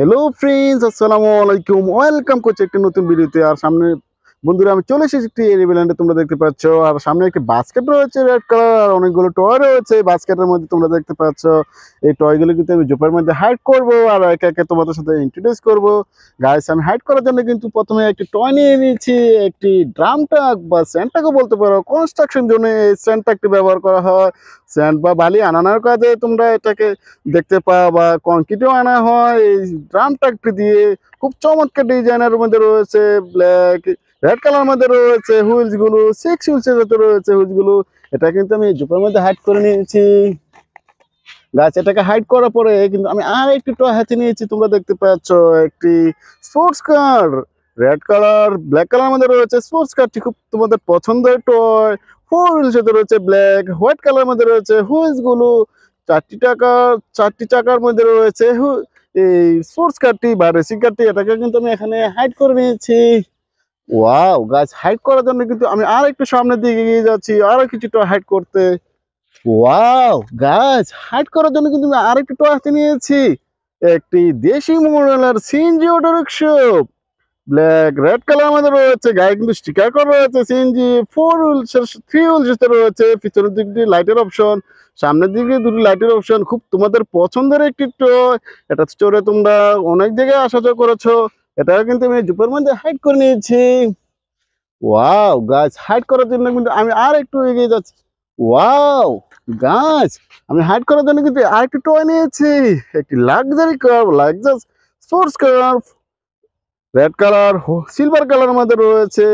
hello friends আসসালামু আলাইকুম welcome করছি একটি নতুন ভিডিওতে আর সামনে বন্ধুরা আমি চলে এসেছি একটি এলিভেলেন্টে তোমরা দেখতে পাচ্ছ আর সামনে একটি বাস্কেট রয়েছে রেড কালার আর অনেকগুলো টয় রয়েছে বাস্কেটের মধ্যে তোমরা দেখতে পাচ্ছ এই টয়গুলো কিন্তু আমি জুপের মধ্যে হাইড করবো আর একে একে তোমাদের সাথে ইন্ট্রোডিউস করবো গাইস আমি হাইড করার জন্য কিন্তু প্রথমে একটি টয় নিয়ে নিয়েছি একটি ড্রাম টাক বা স্যান্ডটাকে বলতে পারো কনস্ট্রাকশন জন্য এই স্যান্ডটাকটি ব্যবহার করা হয় স্যান্ড বা বালি আনানোর কাজে তোমরা এটাকে দেখতে পাও বা কংক্রিটেও আনা হয় এই ড্রাম টাকটি দিয়ে খুব চমৎকার ডিজাইনের মধ্যে রয়েছে ব্ল্যাক রেড কালার মধ্যে রয়েছে হুইলস গুলো সিক্স হুইলস যাতে রয়েছে হুইলস গুলো এটা কিন্তু আমি জুপের মধ্যে হাইড করে নিয়েছি গাছ এটাকে হাইড করার পরে কিন্তু আমি আর একটু টয় হাতে নিয়েছি তোমরা দেখতে পাচ্ছ একটি sports car red colour black colour মধ্যে রয়েছে স্পোর্টস কারটি খুব তোমাদের পছন্দের টয় ফোর হুইলস সাথে রয়েছে ব্ল্যাক হোয়াইট কালার মধ্যে রয়েছে হুইলস গুলো চারটি টাকার চারটি চাকার মধ্যে রয়েছে এই স্পোর্টস কারটি বা রেসিং কারটি এটাকে কিন্তু আমি এখানে হাইড করে নিয়েছি ওয়াও গাছ হাইট করার জন্য কিন্তু আমি আর একটু সামনের দিকে এগিয়ে যাচ্ছি আরো কিছুটা হাইট করতে ওয়াও গাছ হাইট করার জন্য কিন্তু আমি আর একটু টর্চ নিয়েছি একটি দেশি মোডেলের সিএনজি অটো রিক্সা ব্ল্যাক রেড কালার আমাদের রয়েছে গায়ে কিন্তু স্টিকার করা রয়েছে সিএনজি ফোর হুইল থ্রি হুইলসের রয়েছে পিছনের দিকটি লাইটের অপশন সামনের দিকে দুটি লাইটের অপশন খুব তোমাদের পছন্দের একটি টয় এটা চড়ে তোমরা অনেক জায়গায় আসা যাওয়া করেছো এটাও কিন্তু আমি জুপের মধ্যে হাইড করে নিয়েছি ওয়াও গাছ হাইড করার জন্য কিন্তু আমি আর একটু এগিয়ে যাচ্ছি ওয়াও গাছ আমি হাইড করার জন্য কিন্তু আর একটু টয় নিয়েছি একটি luxury curve luxury sports curve red colour silver colour মধ্যে রয়েছে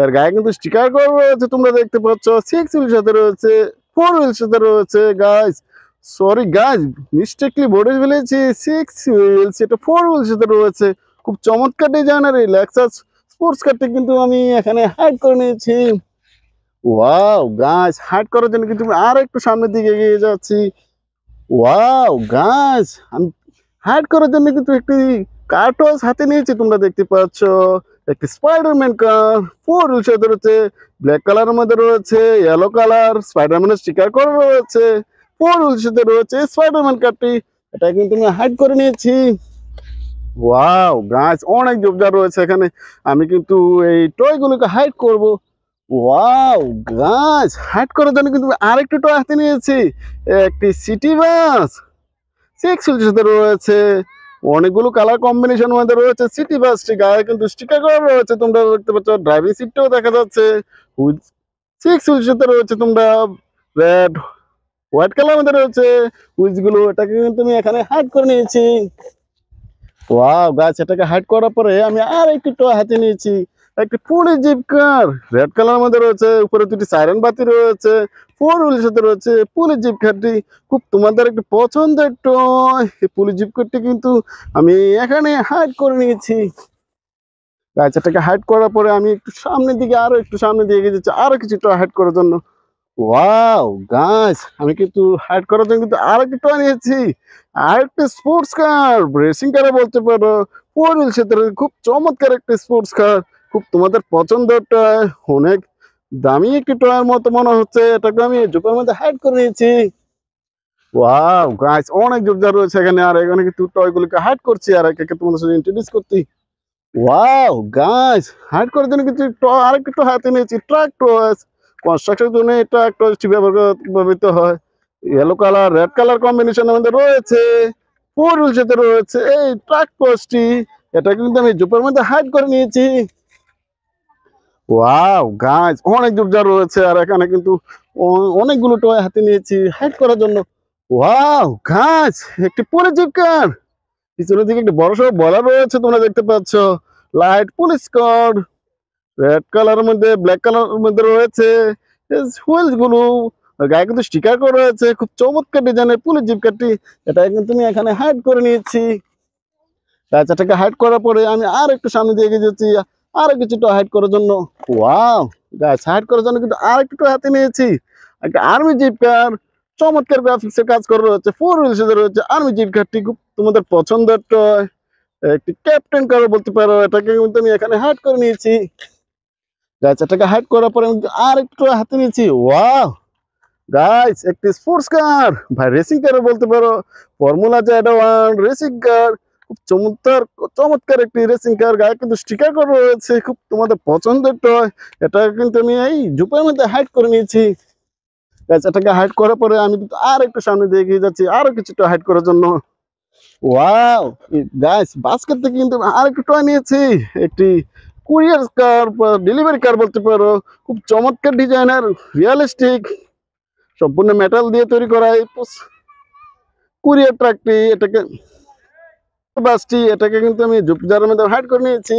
এর গায়ে কিন্তু স্টিকার করা রয়েছে তোমরা দেখতে পাচ্ছ সিক্স হুইল সাথে রয়েছে ফোর হুইল সাথে রয়েছে গাছ সরি গাছ মিস্টেকলি বোর্ডে ফেলেছি সিক্স হুইল সেটা ফোর হুইল সাথে রয়েছে খুব চমৎকার ডিজাইনার এই ল্যাক্সাস স্পোর্টস কারটি কিন্তু আমি এখানে হাইড করে নিয়েছি ওয়াও গাছ হাইড করার জন্য কিন্তু আর একটু সামনের দিকে এগিয়ে যাচ্ছি ওয়াও গাছ আমি হাইড করার জন্য কিন্তু একটি কার্টস হাতে নিয়েছি তোমরা দেখতে পাচ্ছ একটি স্পাইডারম্যান কার ফোর হুইল সাথে রয়েছে ব্ল্যাক কালারের মধ্যে রয়েছে ইয়েলো কালার স্পাইডারম্যানের স্টিকার করা রয়েছে ফোর হুইল সাথে রয়েছে স্পাইডারম্যান কারটি এটা কিন্তু আমি হাইড করে নিয়েছি ওয়াও গাছ অনেক জোবদার রয়েছে এখানে আমি কিন্তু এই টয়গুলোকে হাইট করব ওয়াও গাছ হাইট করার জন্য কিন্তু আরেকটু টয় হাতে নিয়েছি একটি সিটি বাস সিক্স সাথে রয়েছে অনেকগুলো কালার কম্বিনেশন মধ্যে রয়েছে সিটি বাসটি গায়ে কিন্তু স্টিকার করা রয়েছে তোমরা দেখতে পাচ্ছ ড্রাইভিং সিটটাও দেখা যাচ্ছে সিক্স হুইলস রয়েছে তোমরা রেড হোয়াইট কালার মধ্যে রয়েছে হুইলসগুলো এটাকে কিন্তু আমি এখানে হাইট করে নিয়েছি ওয়াও গাছ এটাকে হাইট করার পরে আমি আর একটু হাতে নিয়েছি একটি পুরো জিপ কার রেড কালার মধ্যে রয়েছে উপরে দুটি সাইরেন বাতি রয়েছে ফোর হুইলের সাথে রয়েছে পুলি জিপ কারটি খুব তোমাদের একটি পছন্দের টয় এই পুলি জিপ কারটি কিন্তু আমি এখানে হাইট করে নিয়েছি গাছটাকে হাইট করার পরে আমি একটু সামনের দিকে আরও একটু সামনে দিয়ে গেছি আরও কিছুটা হাইট করার জন্য ওয়াও গাছ আমি কিন্তু হাইড করার জন্য কিন্তু আর একটা নিয়েছি আর একটা স্পোর্টস কার রেসিং কারে বলতে পারো ফোর হুইল ক্ষেত্রে খুব চমৎকার একটা স্পোর্টস কার খুব তোমাদের পছন্দটা অনেক দামি একটি টয়ের মতো মনে হচ্ছে এটাকে আমি জুপের মধ্যে হাইড করে নিয়েছি ওয়াও গাছ অনেক জোরদার রয়েছে এখানে আর এখানে কিন্তু টয়গুলোকে হাইড করছি আর একে তোমাদের সাথে ইন্ট্রোডিউস করছি ওয়াও গাছ হাইড করার জন্য কিন্তু আরেকটু হাতে নিয়েছি ট্রাক টয় কনস্ট্রাকশন জন্য এটা একটা হচ্ছে ব্যবহৃত হয় yellow colour red colour combination আমাদের রয়েছে ফোর যেতে রয়েছে এই ট্রাক কোচটি এটা কিন্তু আমি জুপের মধ্যে হাইড করে নিয়েছি ওয়াও গাছ অনেক জুপজার রয়েছে আর এখানে কিন্তু অনেকগুলো টয় হাতে নিয়েছি হাইড করার জন্য ওয়াও গাছ একটি পুলিশ জিপ কার পিছনের দিকে একটি বড় সড় বলার রয়েছে তোমরা দেখতে পাচ্ছ light police car red colour মধ্যে ব্ল্যাক কালার মধ্যে রয়েছে হুইলস গুলো গায়ে কিন্তু স্টিকার করে রয়েছে খুব চমৎকার ডিজাইনের পুলিশ জিপ কাটটি এটা কিন্তু আমি এখানে হাইড করে নিয়েছি গাছটাকে আচ্ছা, হাইড করার পরে আমি আর একটু সামনে দিয়ে এগিয়ে যাচ্ছি আরো কিছুটা হাইড করার জন্য ওয়াও গাছ হাইড করার জন্য কিন্তু আর একটু হাতে নিয়েছি একটা আর্মি জিপকার চমৎকার গ্রাফিক্সের কাজ করা রয়েছে ফোর হুইলসে রয়েছে আর্মি জিপ কারটি খুব তোমাদের পছন্দের টয় একটি ক্যাপ্টেন কারো বলতে পারো এটাকে কিন্তু আমি এখানে হাইড করে নিয়েছি গাইস এটাকে হাইড করার পরে আর একটু হাতে নিয়েছি ওয়াও গাইস একটি স্পোর্টস কার ভাই রেসিং কার বলতে পারো Formula Z one racing car খুব চমৎকার চমৎকার একটি রেসিং কার গায়ে কিন্তু স্টিকার করা রয়েছে খুব তোমাদের পছন্দের টয় এটা কিন্তু আমি এই ঝুপের মধ্যে হাইট করে নিয়েছি গাছ এটাকে হাইট করার পরে আমি কিন্তু আর একটু সামনে দিয়ে যাচ্ছি আরও কিছুটা হাইড করার জন্য ওয়াও গাছ বাস্কেট থেকে কিন্তু আর একটু টয় নিয়েছি একটি কুরিয়ার কার বা ডেলিভারি কার বলতে পারো খুব চমৎকার ডিজাইনার রিয়ালিস্টিক সম্পূর্ণ মেটাল দিয়ে তৈরি করা এই কুরিয়ার ট্রাকটি এটাকে বাসটি এটাকে কিন্তু আমি জুপিটারের মধ্যে হাইড করে নিয়েছি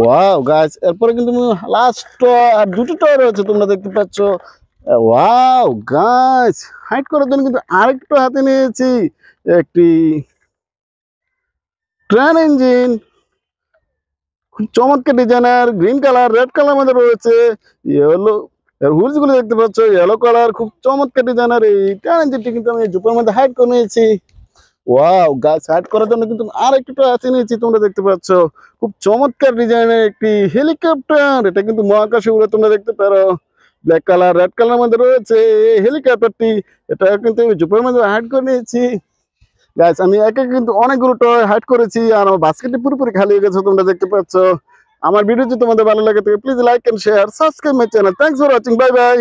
ওয়াও গাছ এরপরে কিন্তু লাস্ট আর দুটো টয় রয়েছে তোমরা দেখতে পাচ্ছ ওয়াও গাছ হাইট করার জন্য কিন্তু আরেকটা হাতে নিয়েছি একটি ট্রেন ইঞ্জিন চমৎকার designer green colour red colour মধ্যে রয়েছে ইয়েলো হুলস গুলো দেখতে পাচ্ছ ইয়েলো কালার খুব চমৎকার ডিজাইনার এইটা যেটি কিন্তু আমি জুপের মধ্যে হাইড করে নিয়েছি ওয়াও গাছ হাইড করার জন্য কিন্তু আর একটু আছে নিয়েছি তোমরা দেখতে পাচ্ছ খুব চমৎকার ডিজাইনের একটি হেলিকপ্টার এটা কিন্তু মহাকাশে উড়ে তোমরা দেখতে পারো ব্ল্যাক কালার রেড কালার মধ্যে রয়েছে এই হেলিকপ্টারটি এটা কিন্তু আমি জুপার মধ্যে হাইড করে নিয়েছি গাছ আমি একে কিন্তু অনেকগুলো টয় হাইট করেছি আর আমার বাস্কেটটি পুরোপুরি খালি হয়ে গেছে তোমরা দেখতে পাচ্ছ আমার ভিডিও যদি তোমাদের ভালো লাগে please like and share subscribe my channel thanks for watching bye by